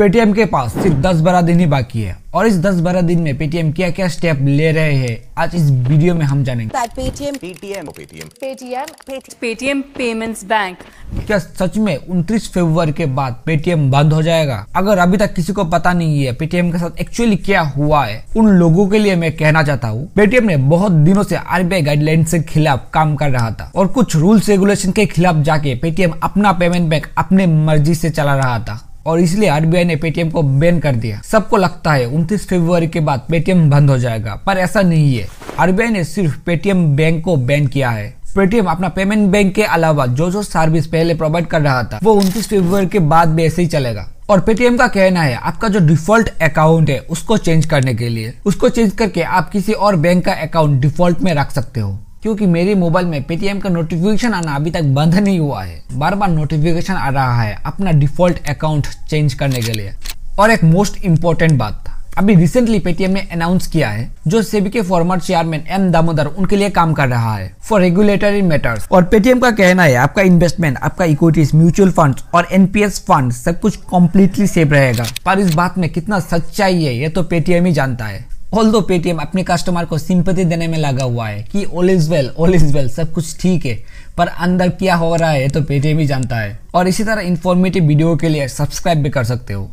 Paytm के पास सिर्फ दस बारह दिन ही बाकी है और इस दस बारह दिन में पेटीएम क्या क्या स्टेप ले रहे हैं आज इस वीडियो में हम जानेंगे Paytm Paytm Paytm Paytm payments bank क्या सच में उन्तीस फेबर के बाद पेटीएम बंद हो जाएगा अगर अभी तक किसी को पता नहीं है पेटीएम के साथ एक्चुअली क्या हुआ है उन लोगों के लिए मैं कहना चाहता हूँ पेटीएम ने बहुत दिनों से आरबीआई गाइडलाइन के खिलाफ काम कर रहा था और कुछ रूल्स रेगुलेशन के खिलाफ जाके पेटीएम अपना पेमेंट बैंक अपने मर्जी से चला रहा था और इसलिए आरबीआई ने पेटीएम को बैन कर दिया सबको लगता है उनतीस फेब्रुवरी के बाद पेटीएम बंद हो जाएगा पर ऐसा नहीं है आरबीआई ने सिर्फ पेटीएम बैंक को बैन किया है पेटीएम अपना पेमेंट बैंक के अलावा जो जो सर्विस पहले प्रोवाइड कर रहा था वो उनतीस फेब्रुआरी के बाद भी ऐसे ही चलेगा और पेटीएम का कहना है आपका जो डिफॉल्ट अकाउंट है उसको चेंज करने के लिए उसको चेंज करके आप किसी और बैंक का अकाउंट डिफॉल्ट में रख सकते हो क्योंकि मेरे मोबाइल में पेटीएम का नोटिफिकेशन आना अभी तक बंद नहीं हुआ है बार बार नोटिफिकेशन आ रहा है अपना डिफॉल्ट अकाउंट चेंज करने के लिए और एक मोस्ट इम्पोर्टेंट बात अभी रिसेंटली पेटीएम ने अनाउंस किया है जो सेबी के फॉर्मर चेयरमैन एम दामोदर उनके लिए काम कर रहा है फॉर रेगुलेटरी मैटर्स और पेटीएम का कहना है आपका इन्वेस्टमेंट आपका इक्विटीज म्यूचुअल फंड्स और एनपीएस फंड सब कुछ कम्प्लीटली सेफ रहेगा पर इस बात में कितना सच्चाई है ये तो पेटीएम ही जानता है ऑल दो पेटीएम अपने कस्टमर को सिंपति देने में लगा हुआ है कि all is well all is well सब कुछ ठीक है पर अंदर क्या हो रहा है तो पेटीएम ही जानता है और इसी तरह इन्फॉर्मेटिव वीडियो के लिए सब्सक्राइब भी कर सकते हो